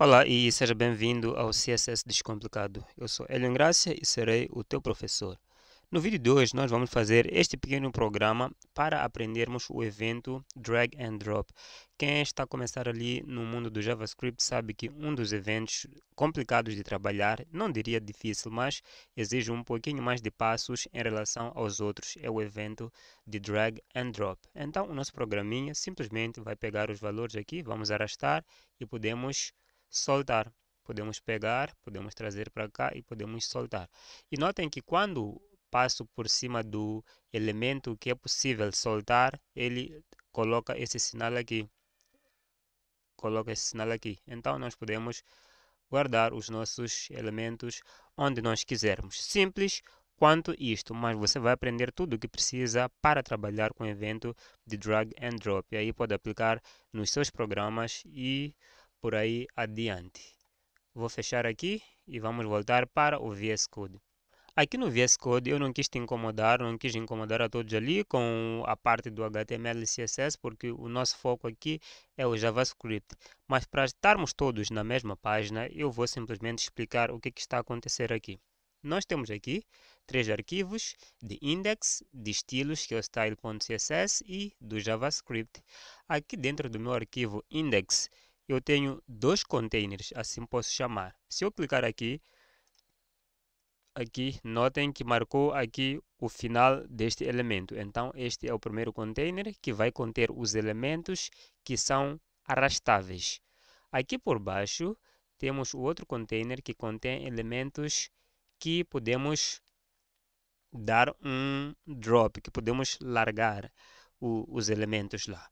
Olá e seja bem-vindo ao CSS Descomplicado. Eu sou Elion Gracia e serei o teu professor. No vídeo de hoje nós vamos fazer este pequeno programa para aprendermos o evento Drag and Drop. Quem está a começar ali no mundo do JavaScript sabe que um dos eventos complicados de trabalhar, não diria difícil, mas exige um pouquinho mais de passos em relação aos outros, é o evento de Drag and Drop. Então o nosso programinha simplesmente vai pegar os valores aqui, vamos arrastar e podemos soltar. Podemos pegar, podemos trazer para cá e podemos soltar. E notem que quando passo por cima do elemento que é possível soltar, ele coloca esse sinal aqui. Coloca esse sinal aqui. Então, nós podemos guardar os nossos elementos onde nós quisermos. Simples quanto isto, mas você vai aprender tudo o que precisa para trabalhar com o evento de drag and drop. E aí pode aplicar nos seus programas e por aí adiante. Vou fechar aqui e vamos voltar para o VS Code. Aqui no VS Code eu não quis te incomodar, não quis incomodar a todos ali com a parte do HTML e CSS, porque o nosso foco aqui é o JavaScript. Mas para estarmos todos na mesma página, eu vou simplesmente explicar o que, é que está a acontecer aqui. Nós temos aqui três arquivos de index, de estilos, que é o style.css e do JavaScript. Aqui dentro do meu arquivo index, eu tenho dois containers, assim posso chamar. Se eu clicar aqui, aqui, notem que marcou aqui o final deste elemento. Então, este é o primeiro container que vai conter os elementos que são arrastáveis. Aqui por baixo, temos o outro container que contém elementos que podemos dar um drop, que podemos largar o, os elementos lá.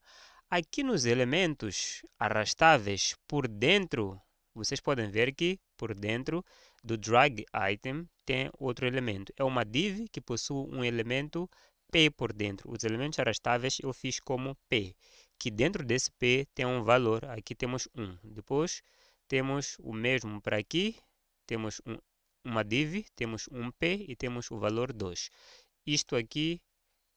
Aqui nos elementos arrastáveis por dentro, vocês podem ver que por dentro do drag item tem outro elemento. É uma div que possui um elemento P por dentro. Os elementos arrastáveis eu fiz como P, que dentro desse P tem um valor. Aqui temos 1. Um. Depois temos o mesmo para aqui, temos um, uma div, temos um P e temos o valor 2. Isto aqui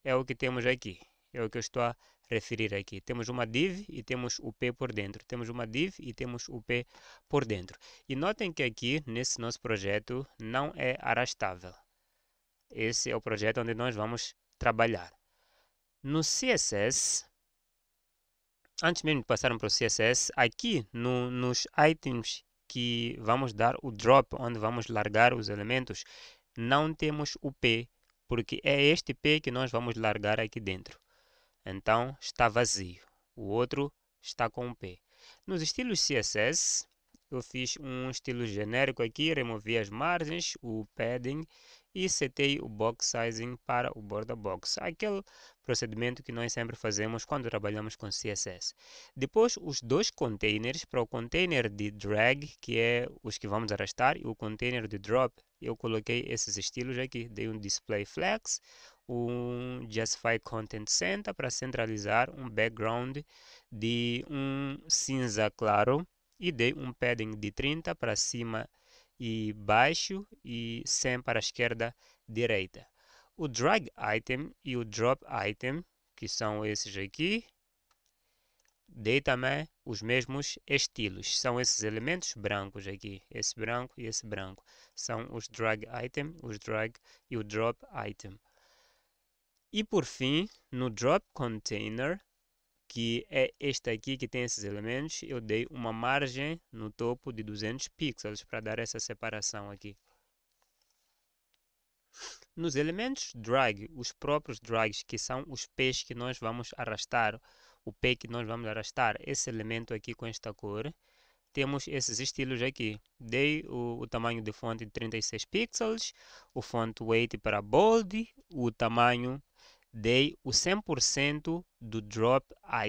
é o que temos aqui. É o que eu estou a referir aqui. Temos uma div e temos o P por dentro. Temos uma div e temos o P por dentro. E notem que aqui, nesse nosso projeto, não é arrastável. Esse é o projeto onde nós vamos trabalhar. No CSS, antes mesmo de passarmos para o CSS, aqui no, nos items que vamos dar o drop, onde vamos largar os elementos, não temos o P, porque é este P que nós vamos largar aqui dentro então está vazio. O outro está com um P. Nos estilos CSS, eu fiz um estilo genérico aqui, removi as margens, o padding e setei o box sizing para o border box, aquele procedimento que nós sempre fazemos quando trabalhamos com CSS. Depois, os dois containers, para o container de drag, que é os que vamos arrastar, e o container de drop, eu coloquei esses estilos aqui, dei um display flex, um Justify Content Center para centralizar um background de um cinza claro e dei um padding de 30 para cima e baixo e 100 para a esquerda direita. O drag item e o drop item, que são esses aqui, dei também os mesmos estilos. São esses elementos brancos aqui, esse branco e esse branco. São os drag item, os drag e o drop item. E por fim, no drop container, que é este aqui que tem esses elementos, eu dei uma margem no topo de 200 pixels para dar essa separação aqui. Nos elementos drag, os próprios drags, que são os P's que nós vamos arrastar, o P que nós vamos arrastar, esse elemento aqui com esta cor, temos esses estilos aqui. Dei o, o tamanho de fonte de 36 pixels, o font weight para bold, o tamanho dei o 100% do, drop,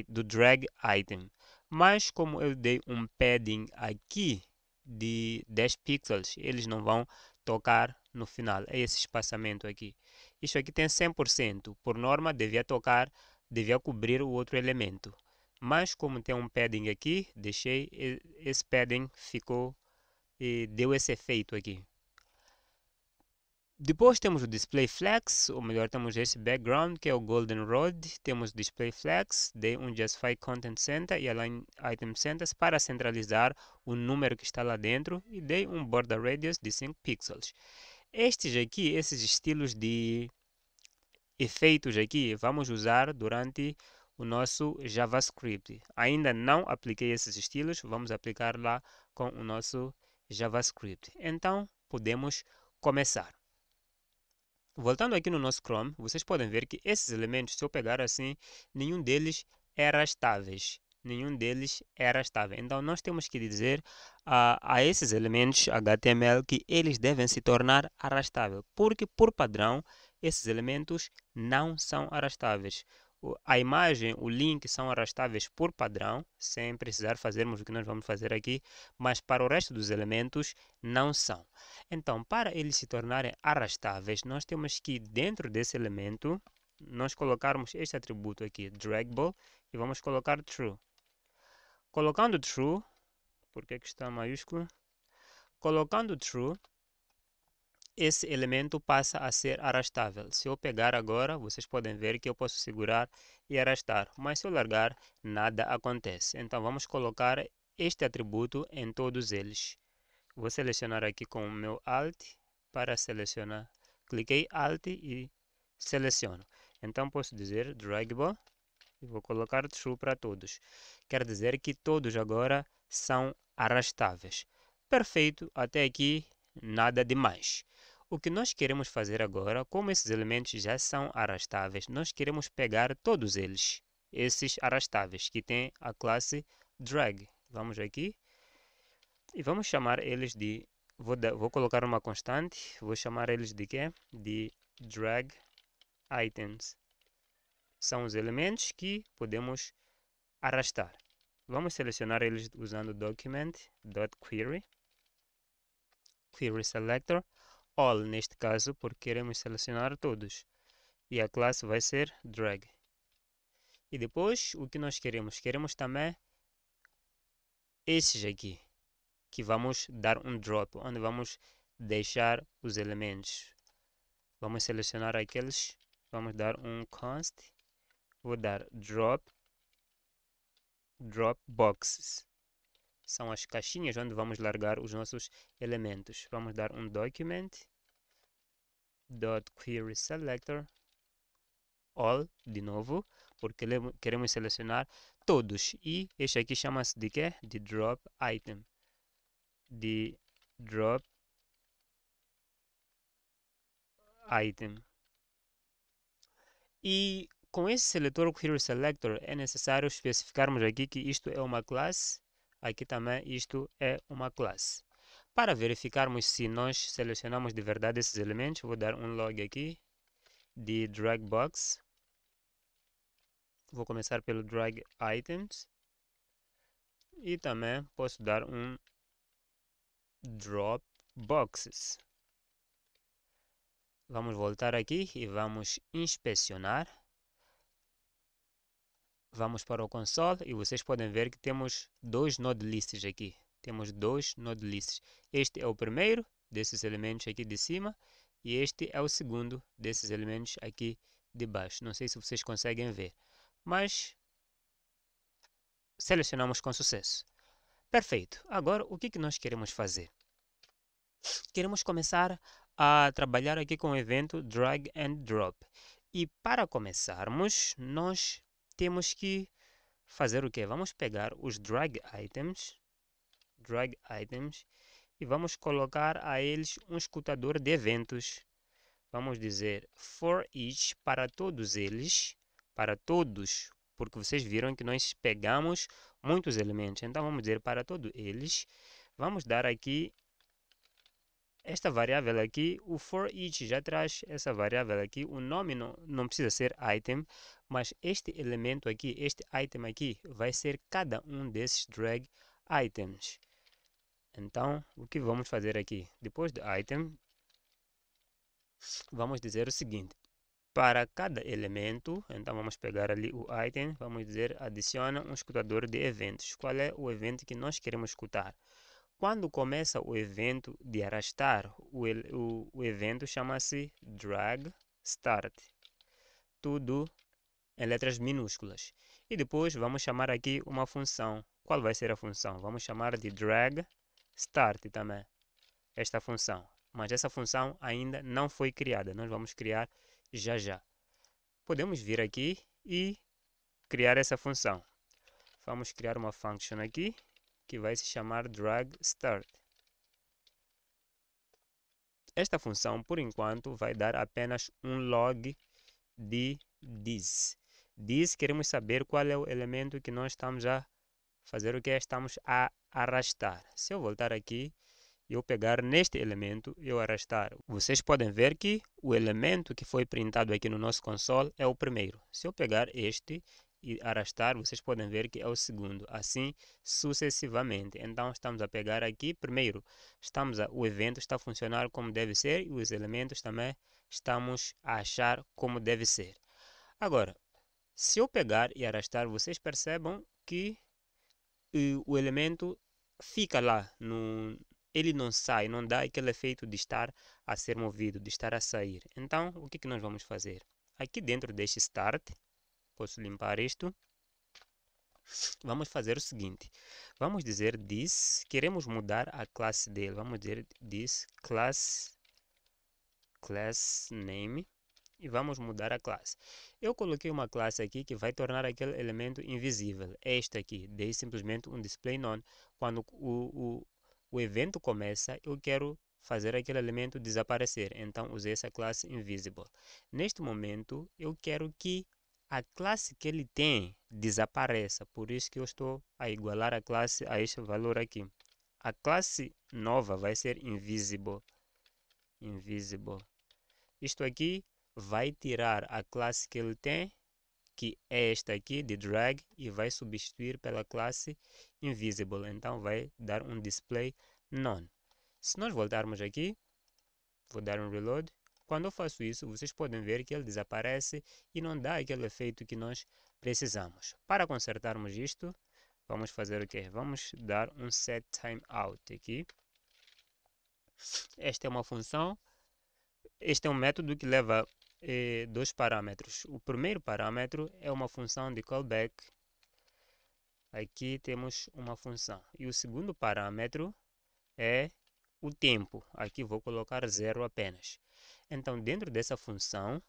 do drag item. Mas como eu dei um padding aqui de 10 pixels, eles não vão tocar no final, é esse espaçamento aqui. Isso aqui tem 100%, por norma devia tocar, devia cobrir o outro elemento. Mas como tem um padding aqui, deixei, esse padding ficou, deu esse efeito aqui. Depois temos o Display Flex, ou melhor, temos esse background que é o Golden Road. Temos o Display Flex de um Justify Content Center e Align Item Centers para centralizar o número que está lá dentro e dei um Border Radius de 5 pixels. Estes aqui, esses estilos de efeitos aqui, vamos usar durante o nosso JavaScript. Ainda não apliquei esses estilos, vamos aplicar lá com o nosso JavaScript. Então, podemos começar. Voltando aqui no nosso Chrome, vocês podem ver que esses elementos, se eu pegar assim, nenhum deles era estáveis. Nenhum deles era estável. Então, nós temos que dizer a, a esses elementos HTML que eles devem se tornar arrastável, porque por padrão esses elementos não são arrastáveis. A imagem, o link são arrastáveis por padrão, sem precisar fazermos o que nós vamos fazer aqui, mas para o resto dos elementos não são. Então, para eles se tornarem arrastáveis, nós temos que, dentro desse elemento, nós colocarmos este atributo aqui, draggable, e vamos colocar true. Colocando true, porque que está maiúsculo? Colocando true, esse elemento passa a ser arrastável. Se eu pegar agora, vocês podem ver que eu posso segurar e arrastar, mas se eu largar, nada acontece. Então vamos colocar este atributo em todos eles. Vou selecionar aqui com o meu Alt para selecionar. Cliquei Alt e seleciono. Então posso dizer draggable e vou colocar true para todos. Quer dizer que todos agora são arrastáveis. Perfeito, até aqui nada demais. O que nós queremos fazer agora, como esses elementos já são arrastáveis, nós queremos pegar todos eles, esses arrastáveis que tem a classe drag. Vamos aqui e vamos chamar eles de vou, da, vou colocar uma constante, vou chamar eles de quê? De drag items. São os elementos que podemos arrastar. Vamos selecionar eles usando document.query, query selector all neste caso, porque queremos selecionar todos. E a classe vai ser drag. E depois, o que nós queremos? Queremos também estes aqui, que vamos dar um drop, onde vamos deixar os elementos. Vamos selecionar aqueles, vamos dar um const, vou dar drop, drop boxes são as caixinhas onde vamos largar os nossos elementos. Vamos dar um document dot query selector all de novo, porque queremos selecionar todos e este aqui chama-se de quê? De drop item. De drop item. E com esse seletor query selector é necessário especificarmos aqui que isto é uma classe Aqui também isto é uma classe. Para verificarmos se nós selecionamos de verdade esses elementos, vou dar um log aqui de drag box. Vou começar pelo drag items. E também posso dar um drop boxes. Vamos voltar aqui e vamos inspecionar. Vamos para o console e vocês podem ver que temos dois node lists aqui. Temos dois node lists. Este é o primeiro desses elementos aqui de cima e este é o segundo desses elementos aqui de baixo. Não sei se vocês conseguem ver, mas selecionamos com sucesso. Perfeito. Agora, o que, que nós queremos fazer? Queremos começar a trabalhar aqui com o evento Drag and Drop. E para começarmos, nós temos que fazer o que? Vamos pegar os drag items, drag items e vamos colocar a eles um escutador de eventos. Vamos dizer for each para todos eles, para todos, porque vocês viram que nós pegamos muitos elementos. Então vamos dizer para todos eles. Vamos dar aqui esta variável aqui, o for each já traz essa variável aqui, o nome não, não precisa ser item, mas este elemento aqui, este item aqui, vai ser cada um desses drag items. Então, o que vamos fazer aqui? Depois do item, vamos dizer o seguinte. Para cada elemento, então vamos pegar ali o item, vamos dizer adiciona um escutador de eventos. Qual é o evento que nós queremos escutar? Quando começa o evento de arrastar, o, o, o evento chama-se drag start. Tudo em letras minúsculas. E depois vamos chamar aqui uma função. Qual vai ser a função? Vamos chamar de drag start também. Esta função. Mas essa função ainda não foi criada. Nós vamos criar já já. Podemos vir aqui e criar essa função. Vamos criar uma function aqui que vai se chamar drag start. Esta função, por enquanto, vai dar apenas um log de this. This queremos saber qual é o elemento que nós estamos a fazer o que é estamos a arrastar. Se eu voltar aqui e eu pegar neste elemento e eu arrastar, vocês podem ver que o elemento que foi printado aqui no nosso console é o primeiro. Se eu pegar este e arrastar, vocês podem ver que é o segundo, assim sucessivamente. Então estamos a pegar aqui, primeiro, estamos a, o evento está a funcionar como deve ser e os elementos também estamos a achar como deve ser. Agora, se eu pegar e arrastar, vocês percebam que e, eh, o elemento fica lá, no, ele não sai, não dá aquele efeito de estar a ser movido, de estar a sair. Então, o que, que nós vamos fazer? Aqui dentro deste start, Posso limpar isto. Vamos fazer o seguinte. Vamos dizer this. Queremos mudar a classe dele. Vamos dizer this class, class name. E vamos mudar a classe. Eu coloquei uma classe aqui que vai tornar aquele elemento invisível. É este aqui. Dei simplesmente um display none. Quando o, o, o evento começa, eu quero fazer aquele elemento desaparecer. Então, usei essa classe invisible. Neste momento, eu quero que a classe que ele tem desapareça. Por isso que eu estou a igualar a classe a este valor aqui. A classe nova vai ser invisible. Invisible. Isto aqui vai tirar a classe que ele tem, que é esta aqui, de drag, e vai substituir pela classe invisible. Então, vai dar um display none. Se nós voltarmos aqui, vou dar um reload. Quando eu faço isso, vocês podem ver que ele desaparece e não dá aquele efeito que nós precisamos. Para consertarmos isto, vamos fazer o que? Vamos dar um set timeout aqui. Esta é uma função, este é um método que leva eh, dois parâmetros. O primeiro parâmetro é uma função de callback. Aqui temos uma função. E o segundo parâmetro é o tempo. Aqui vou colocar zero apenas. Então, dentro dessa função,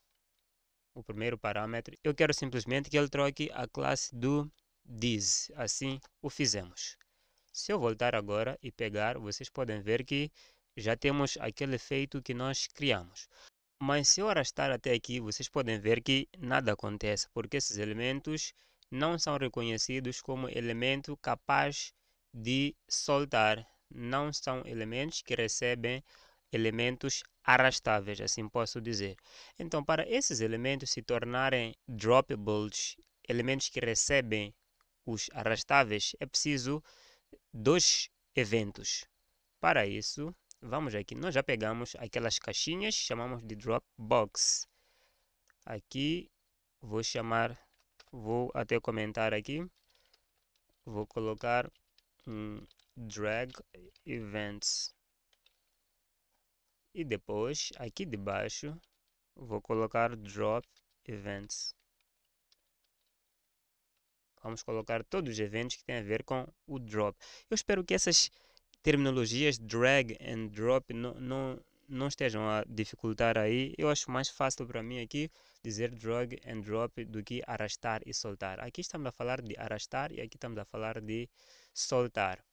o primeiro parâmetro, eu quero simplesmente que ele troque a classe do diz. Assim o fizemos. Se eu voltar agora e pegar, vocês podem ver que já temos aquele efeito que nós criamos. Mas se eu arrastar até aqui, vocês podem ver que nada acontece, porque esses elementos não são reconhecidos como elemento capaz de soltar. Não são elementos que recebem elementos arrastáveis, assim posso dizer. Então, para esses elementos se tornarem droppables, elementos que recebem os arrastáveis, é preciso dois eventos. Para isso, vamos aqui. Nós já pegamos aquelas caixinhas, chamamos de Dropbox. Aqui vou chamar, vou até comentar aqui. Vou colocar um drag events e depois aqui debaixo vou colocar drop events vamos colocar todos os eventos que têm a ver com o drop eu espero que essas terminologias drag and drop não, não, não estejam a dificultar aí eu acho mais fácil para mim aqui dizer drag and drop do que arrastar e soltar aqui estamos a falar de arrastar e aqui estamos a falar de soltar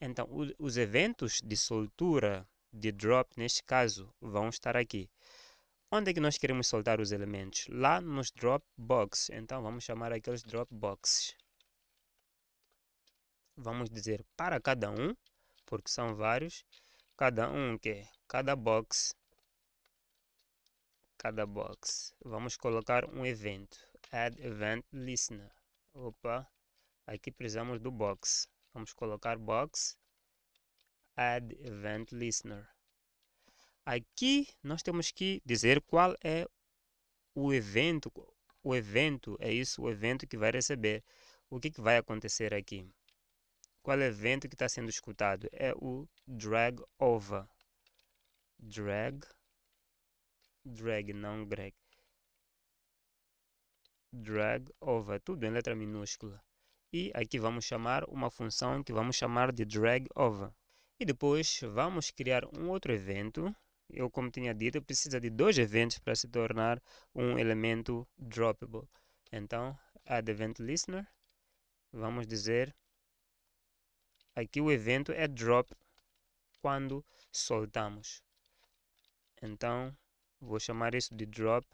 então os eventos de soltura de drop, neste caso, vão estar aqui. Onde é que nós queremos soltar os elementos? Lá nos drop box. Então vamos chamar aqueles drop boxes. Vamos dizer para cada um, porque são vários. Cada um que cada box cada box. Vamos colocar um evento. Add event listener. Opa, aqui precisamos do box. Vamos colocar box Add Event Listener. Aqui nós temos que dizer qual é o evento, o evento, é isso, o evento que vai receber. O que, que vai acontecer aqui? Qual é o evento que está sendo escutado? É o drag over. Drag, drag, não drag. Drag over, tudo em letra minúscula. E aqui vamos chamar uma função que vamos chamar de drag over. E depois vamos criar um outro evento. Eu, como tinha dito, precisa de dois eventos para se tornar um elemento droppable. Então, add event listener, vamos dizer, aqui o evento é drop quando soltamos. Então, vou chamar isso de drop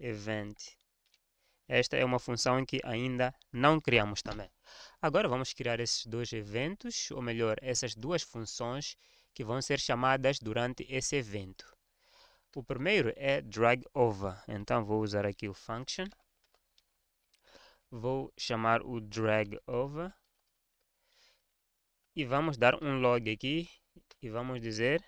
event. Esta é uma função que ainda não criamos também. Agora vamos criar esses dois eventos, ou melhor, essas duas funções que vão ser chamadas durante esse evento. O primeiro é drag over, então vou usar aqui o function. Vou chamar o drag over e vamos dar um log aqui e vamos dizer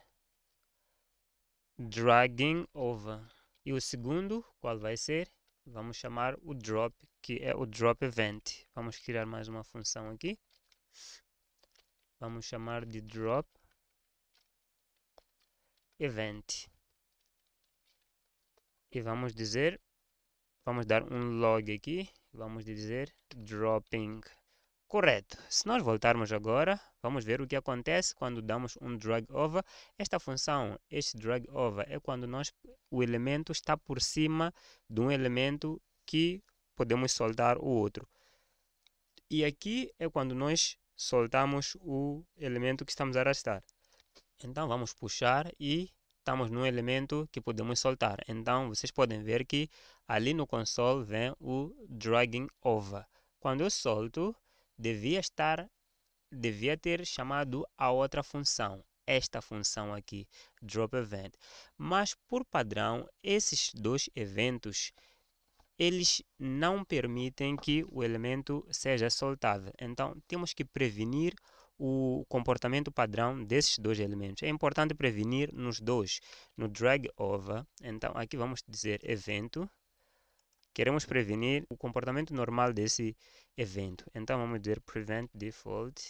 dragging over. E o segundo, qual vai ser? Vamos chamar o drop, que é o drop event. Vamos criar mais uma função aqui. Vamos chamar de drop event. E vamos dizer, vamos dar um log aqui, vamos dizer dropping. Correto. Se nós voltarmos agora, vamos ver o que acontece quando damos um drag over. Esta função, este drag over, é quando nós, o elemento está por cima de um elemento que podemos soltar o outro. E aqui é quando nós soltamos o elemento que estamos a arrastar. Então vamos puxar e estamos no elemento que podemos soltar. Então vocês podem ver que ali no console vem o dragging over. Quando eu solto, devia estar, devia ter chamado a outra função, esta função aqui, drop event. Mas por padrão, esses dois eventos eles não permitem que o elemento seja soltado. Então, temos que prevenir o comportamento padrão desses dois elementos. É importante prevenir nos dois, no drag over. Então, aqui vamos dizer evento Queremos prevenir o comportamento normal desse evento. Então vamos dizer prevent default.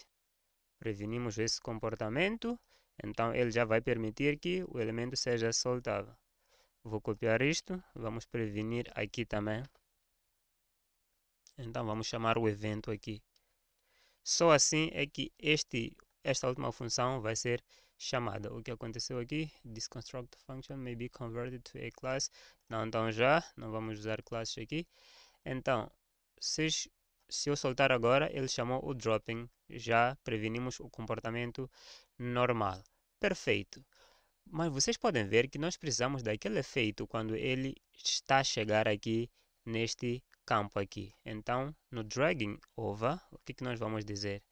Prevenimos esse comportamento. Então ele já vai permitir que o elemento seja soltado. Vou copiar isto. Vamos prevenir aqui também. Então vamos chamar o evento aqui. Só assim é que este, esta última função vai ser chamada. O que aconteceu aqui? This construct function may be converted to a class. Não, então já, não vamos usar classes aqui. Então, se, se eu soltar agora, ele chamou o dropping. Já prevenimos o comportamento normal. Perfeito. Mas vocês podem ver que nós precisamos daquele efeito quando ele está a chegar aqui neste campo aqui. Então, no dragging over, o que, que nós vamos dizer?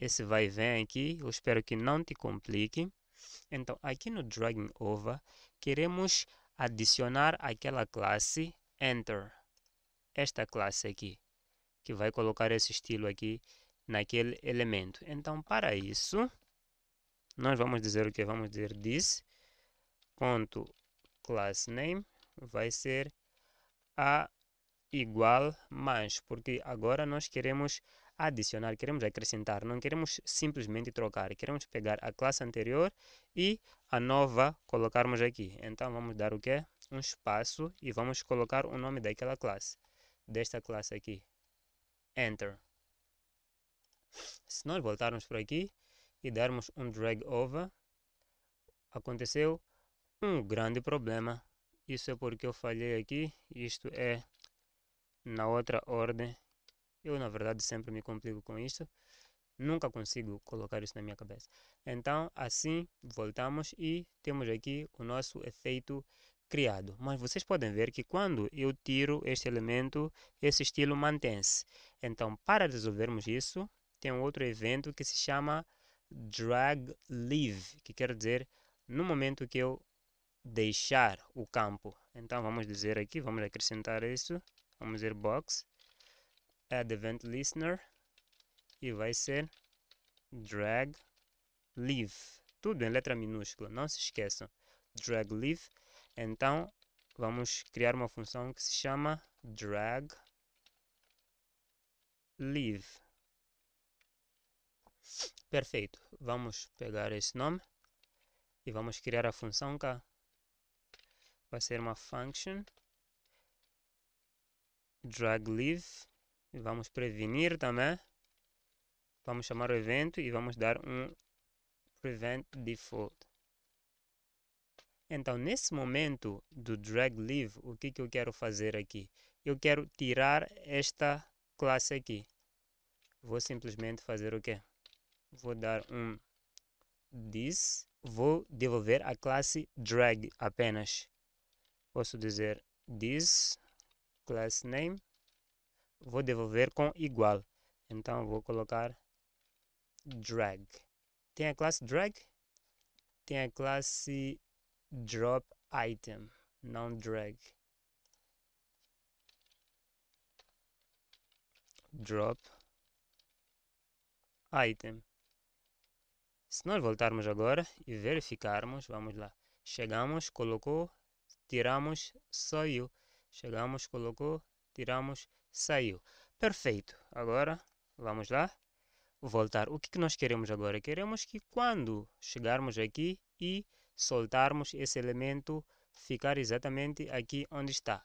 esse vai e vem aqui, eu espero que não te complique. Então, aqui no Dragging Over, queremos adicionar aquela classe Enter, esta classe aqui, que vai colocar esse estilo aqui naquele elemento. Então, para isso, nós vamos dizer o que? Vamos dizer this, ponto, class name, vai ser a igual mais, porque agora nós queremos adicionar, queremos acrescentar, não queremos simplesmente trocar, queremos pegar a classe anterior e a nova colocarmos aqui. Então vamos dar o que? Um espaço e vamos colocar o nome daquela classe, desta classe aqui, Enter. Se nós voltarmos por aqui e darmos um drag over, aconteceu um grande problema. Isso é porque eu falhei aqui, isto é na outra ordem eu, na verdade, sempre me complico com isso. Nunca consigo colocar isso na minha cabeça. Então, assim, voltamos e temos aqui o nosso efeito criado. Mas vocês podem ver que quando eu tiro este elemento, esse estilo mantém-se. Então, para resolvermos isso, tem um outro evento que se chama drag leave, que quer dizer no momento que eu deixar o campo. Então, vamos dizer aqui, vamos acrescentar isso. Vamos dizer box add event listener e vai ser drag leave. Tudo em letra minúscula, não se esqueçam. Drag leave. Então vamos criar uma função que se chama drag leave. Perfeito. Vamos pegar esse nome e vamos criar a função cá. Vai ser uma function drag leave e vamos prevenir também. Vamos chamar o evento e vamos dar um prevent default. Então, nesse momento do drag leave, o que, que eu quero fazer aqui? Eu quero tirar esta classe aqui. Vou simplesmente fazer o que Vou dar um this. Vou devolver a classe drag apenas. Posso dizer this class name vou devolver com igual. Então vou colocar drag. Tem a classe drag, tem a classe drop item, não drag. Drop item. Se nós voltarmos agora e verificarmos, vamos lá. Chegamos, colocou, tiramos, saiu. Chegamos, colocou, tiramos, Saiu. Perfeito. Agora, vamos lá. Voltar. O que, que nós queremos agora? Queremos que quando chegarmos aqui e soltarmos esse elemento, ficar exatamente aqui onde está.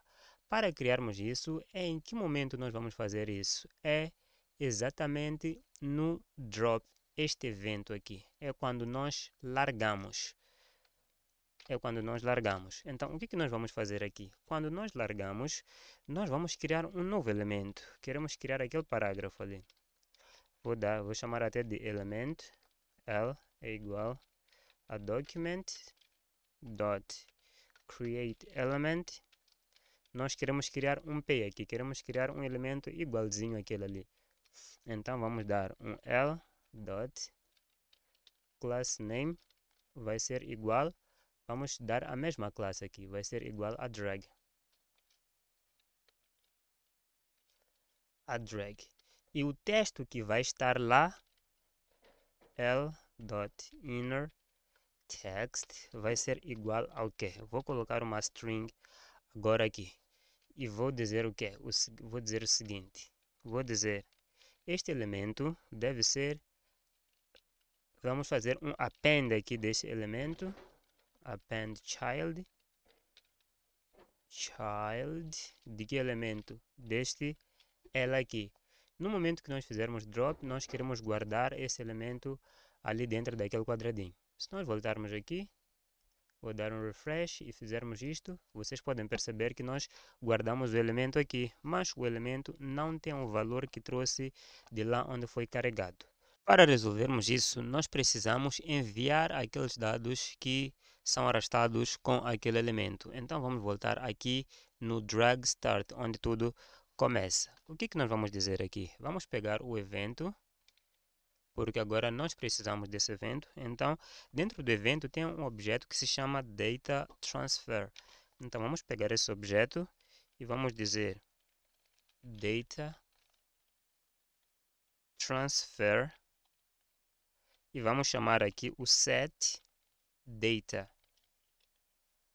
Para criarmos isso, é em que momento nós vamos fazer isso? É exatamente no drop, este evento aqui. É quando nós largamos é quando nós largamos. Então, o que, é que nós vamos fazer aqui? Quando nós largamos, nós vamos criar um novo elemento. Queremos criar aquele parágrafo ali. Vou, dar, vou chamar até de element L é igual a document dot create element. Nós queremos criar um P aqui, queremos criar um elemento igualzinho àquele ali. Então, vamos dar um L dot class name vai ser igual a Vamos dar a mesma classe aqui, vai ser igual a drag. A drag. E o texto que vai estar lá, l.inner text, vai ser igual ao que? Vou colocar uma string agora aqui. E vou dizer o que? Vou dizer o seguinte. Vou dizer, este elemento deve ser... Vamos fazer um append aqui desse elemento append child child de que elemento? Deste ela aqui. No momento que nós fizermos drop, nós queremos guardar esse elemento ali dentro daquele quadradinho. Se nós voltarmos aqui, vou dar um refresh e fizermos isto, vocês podem perceber que nós guardamos o elemento aqui, mas o elemento não tem o valor que trouxe de lá onde foi carregado. Para resolvermos isso, nós precisamos enviar aqueles dados que são arrastados com aquele elemento. Então vamos voltar aqui no drag start, onde tudo começa. O que, que nós vamos dizer aqui? Vamos pegar o evento, porque agora nós precisamos desse evento. Então, dentro do evento tem um objeto que se chama data transfer. Então vamos pegar esse objeto e vamos dizer data transfer e vamos chamar aqui o set data.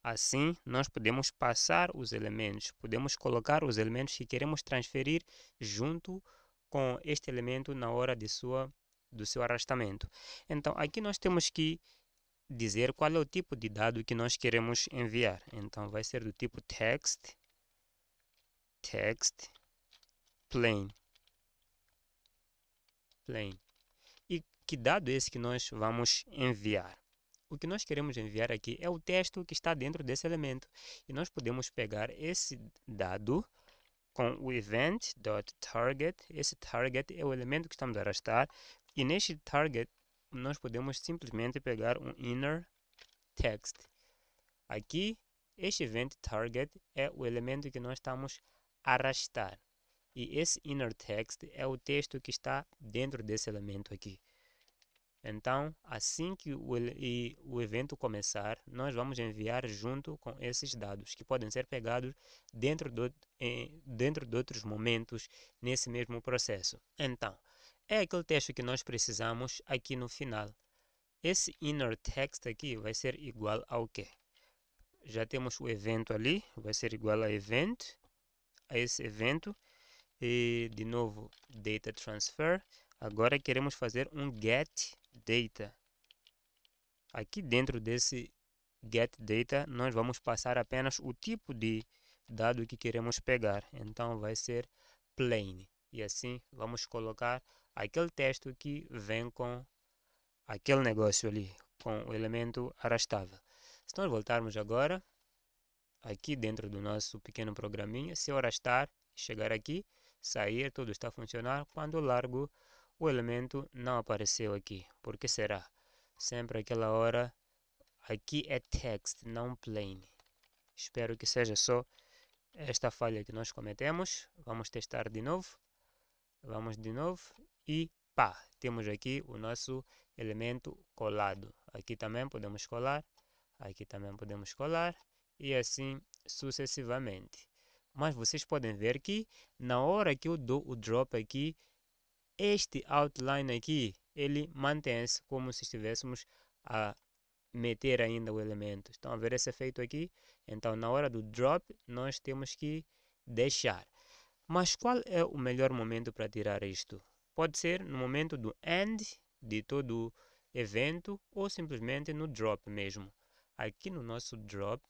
Assim, nós podemos passar os elementos, podemos colocar os elementos que queremos transferir junto com este elemento na hora de sua, do seu arrastamento. Então, aqui nós temos que dizer qual é o tipo de dado que nós queremos enviar. Então, vai ser do tipo text, text, plain, plain que dado é esse que nós vamos enviar? O que nós queremos enviar aqui é o texto que está dentro desse elemento. E nós podemos pegar esse dado com o event.target. Esse target é o elemento que estamos a arrastar. E neste target, nós podemos simplesmente pegar um inner text. Aqui, este event target é o elemento que nós estamos a arrastar. E esse inner text é o texto que está dentro desse elemento aqui. Então, assim que o, e, o evento começar, nós vamos enviar junto com esses dados, que podem ser pegados dentro, do, em, dentro de outros momentos nesse mesmo processo. Então, é aquele texto que nós precisamos aqui no final. Esse inner text aqui vai ser igual ao quê? Já temos o evento ali, vai ser igual a event, a esse evento. E, de novo, data transfer. Agora queremos fazer um get data. Aqui dentro desse get data, nós vamos passar apenas o tipo de dado que queremos pegar. Então vai ser plain. E assim vamos colocar aquele texto que vem com aquele negócio ali, com o elemento arrastável. Se nós voltarmos agora, aqui dentro do nosso pequeno programinha, se eu arrastar, chegar aqui, sair, tudo está a funcionar. Quando largo o elemento não apareceu aqui. Por que será? Sempre aquela hora, aqui é text, não plain. Espero que seja só esta falha que nós cometemos. Vamos testar de novo. Vamos de novo e pá, temos aqui o nosso elemento colado. Aqui também podemos colar, aqui também podemos colar e assim sucessivamente. Mas vocês podem ver que na hora que eu dou o drop aqui, este outline aqui, ele mantém-se como se estivéssemos a meter ainda o elemento. Estão a ver esse efeito aqui? Então, na hora do drop, nós temos que deixar. Mas qual é o melhor momento para tirar isto? Pode ser no momento do end de todo o evento ou simplesmente no drop mesmo. Aqui no nosso drop,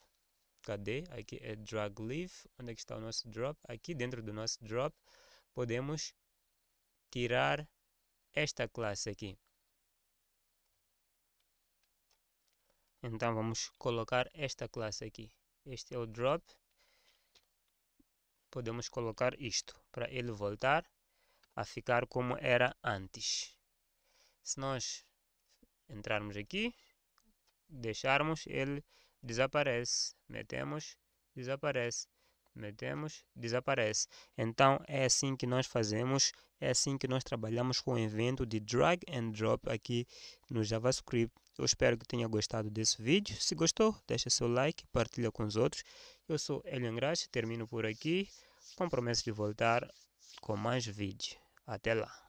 cadê? Aqui é drag leaf. Onde é que está o nosso drop? Aqui dentro do nosso drop, podemos tirar esta classe aqui. Então vamos colocar esta classe aqui. Este é o drop. Podemos colocar isto para ele voltar a ficar como era antes. Se nós entrarmos aqui, deixarmos, ele desaparece. Metemos, desaparece metemos, desaparece. Então é assim que nós fazemos, é assim que nós trabalhamos com o evento de drag and drop aqui no JavaScript. Eu espero que tenha gostado desse vídeo. Se gostou, deixa seu like, partilha com os outros. Eu sou Elian Graça termino por aqui, com promessa de voltar com mais vídeo. Até lá!